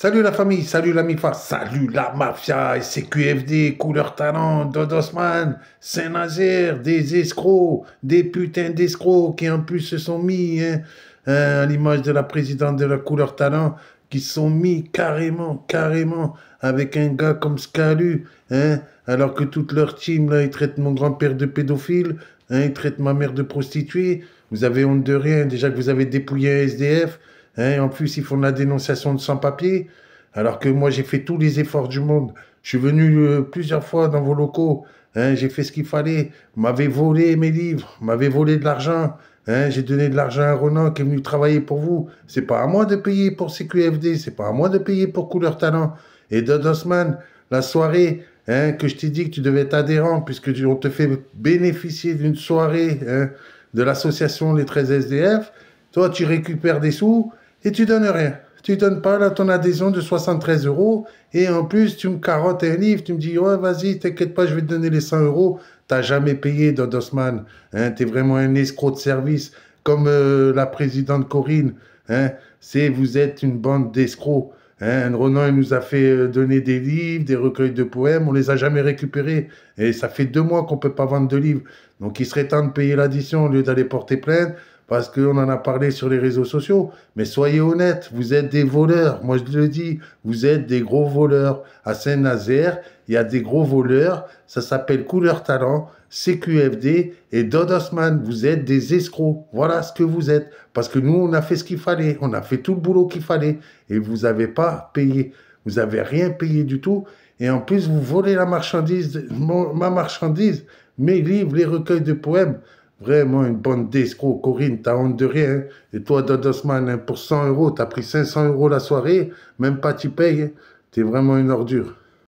Salut la famille, salut la MIFA, salut la mafia, CQFD, couleur talent, Dodosman, Saint-Nazaire, des escrocs, des putains d'escrocs qui en plus se sont mis, hein, euh, à l'image de la présidente de la couleur talent, qui se sont mis carrément, carrément avec un gars comme Scalu, hein, alors que toute leur team, là, ils traitent mon grand-père de pédophile, hein, ils traitent ma mère de prostituée. Vous avez honte de rien, déjà que vous avez dépouillé un SDF, Hein, en plus, ils font la dénonciation de sans-papiers, alors que moi, j'ai fait tous les efforts du monde. Je suis venu euh, plusieurs fois dans vos locaux. Hein, j'ai fait ce qu'il fallait. M'avait volé mes livres, m'avait volé de l'argent. Hein, j'ai donné de l'argent à Ronan qui est venu travailler pour vous. C'est pas à moi de payer pour CQFD, c'est pas à moi de payer pour Couleur Talent. Et Dodd Osman, la soirée que je t'ai dit que tu devais être adhérent, puisque on te fait bénéficier d'une soirée de l'association Les 13 SDF, toi tu récupères des sous et tu donnes rien. Tu donnes pas là ton adhésion de 73 euros et en plus tu me carottes un livre, tu me dis ouais vas-y t'inquiète pas je vais te donner les 100 euros. T'as jamais payé Dodosman, hein, es vraiment un escroc de service comme euh, la présidente Corinne. Hein, c'est vous êtes une bande d'escrocs. Hein, il nous a fait euh, donner des livres, des recueils de poèmes, on les a jamais récupérés. Et ça fait deux mois qu'on peut pas vendre de livres. Donc il serait temps de payer l'addition au lieu d'aller porter plainte parce qu'on en a parlé sur les réseaux sociaux, mais soyez honnêtes, vous êtes des voleurs. Moi, je le dis, vous êtes des gros voleurs. À Saint-Nazaire, il y a des gros voleurs. Ça s'appelle Couleur Talent, CQFD et Dodd Vous êtes des escrocs. Voilà ce que vous êtes. Parce que nous, on a fait ce qu'il fallait. On a fait tout le boulot qu'il fallait. Et vous n'avez pas payé. Vous n'avez rien payé du tout. Et en plus, vous volez la marchandise, ma marchandise, mes livres, les recueils de poèmes. Vraiment une bande d'escrocs. Corinne, t'as honte de rien. Hein. Et toi, Dodosman, pour 100 euros, t'as pris 500 euros la soirée. Même pas tu payes. Hein. T'es vraiment une ordure.